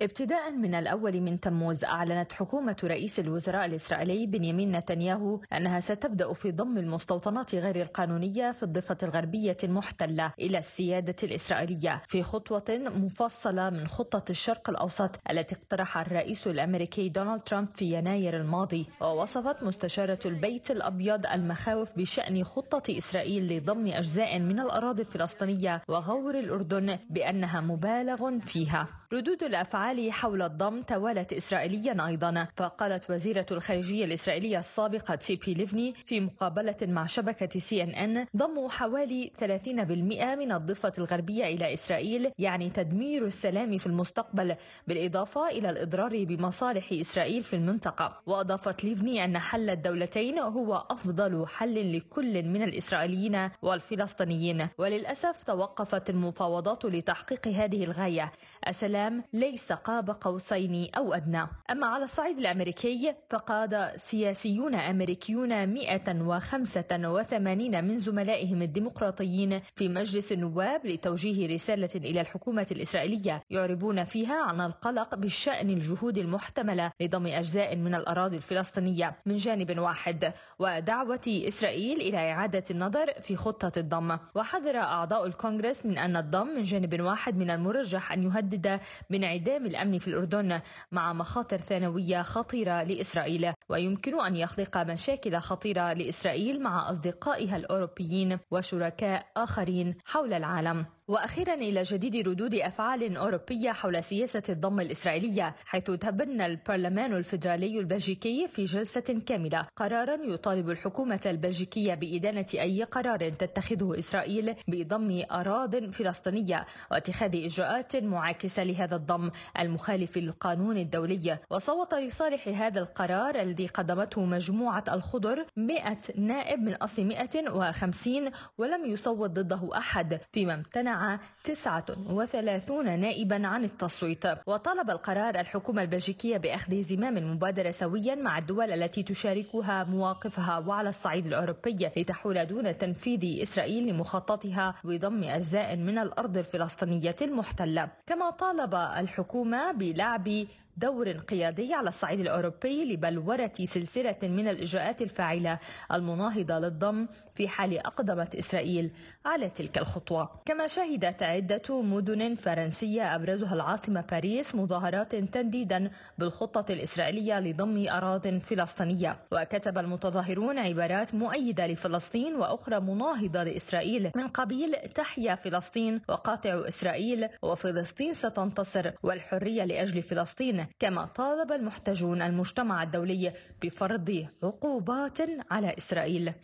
ابتداء من الأول من تموز أعلنت حكومة رئيس الوزراء الإسرائيلي بنيامين نتنياهو أنها ستبدأ في ضم المستوطنات غير القانونية في الضفة الغربية المحتلة إلى السيادة الإسرائيلية في خطوة مفصلة من خطة الشرق الأوسط التي اقترحها الرئيس الأمريكي دونالد ترامب في يناير الماضي ووصفت مستشارة البيت الأبيض المخاوف بشأن خطة إسرائيل لضم أجزاء من الأراضي الفلسطينية وغور الأردن بأنها مبالغ فيها ردود الأفعال حول الضم توالت إسرائيليا أيضا فقالت وزيرة الخارجية الإسرائيلية السابقة بي ليفني في مقابلة مع شبكة سي إن إن ضم حوالي 30% من الضفة الغربية إلى إسرائيل يعني تدمير السلام في المستقبل بالإضافة إلى الإضرار بمصالح إسرائيل في المنطقة وأضافت ليفني أن حل الدولتين هو أفضل حل لكل من الإسرائيليين والفلسطينيين وللأسف توقفت المفاوضات لتحقيق هذه الغاية السلام السلام ليس قاب قوسين أو أدنى أما على الصعيد الأمريكي فقاد سياسيون أمريكيون 185 من زملائهم الديمقراطيين في مجلس النواب لتوجيه رسالة إلى الحكومة الإسرائيلية يعربون فيها عن القلق بشأن الجهود المحتملة لضم أجزاء من الأراضي الفلسطينية من جانب واحد ودعوة إسرائيل إلى إعادة النظر في خطة الضم وحذر أعضاء الكونغرس من أن الضم من جانب واحد من المرجح أن يهدد من انعدام الأمن في الأردن مع مخاطر ثانوية خطيرة لإسرائيل ويمكن أن يخلق مشاكل خطيرة لإسرائيل مع أصدقائها الأوروبيين وشركاء آخرين حول العالم واخيرا الى جديد ردود افعال اوروبيه حول سياسه الضم الاسرائيليه حيث تبنى البرلمان الفيدرالي البلجيكي في جلسه كامله قرارا يطالب الحكومه البلجيكيه بادانه اي قرار تتخذه اسرائيل بضم اراض فلسطينيه واتخاذ اجراءات معاكسه لها هذا الضم المخالف للقانون الدولي وصوت لصالح هذا القرار الذي قدمته مجموعة الخضر 100 نائب من أصل 150 ولم يصوت ضده أحد فيما امتنع 39 نائبا عن التصويت وطالب القرار الحكومة البلجيكية بأخذ زمام المبادرة سويا مع الدول التي تشاركها مواقفها وعلى الصعيد الأوروبي لتحول دون تنفيذ إسرائيل لمخططها بضم أجزاء من الأرض الفلسطينية المحتلة كما طالب طالب الحكومة بلعب دور قيادي على الصعيد الأوروبي لبلورة سلسلة من الإجراءات الفاعلة المناهضة للضم في حال أقدمت إسرائيل على تلك الخطوة كما شهدت عدة مدن فرنسية أبرزها العاصمة باريس مظاهرات تنديدا بالخطة الإسرائيلية لضم أراض فلسطينية وكتب المتظاهرون عبارات مؤيدة لفلسطين وأخرى مناهضة لإسرائيل من قبيل تحيا فلسطين وقاطع إسرائيل وفلسطين ستنتصر والحرية لأجل فلسطين كما طالب المحتجون المجتمع الدولي بفرض عقوبات على إسرائيل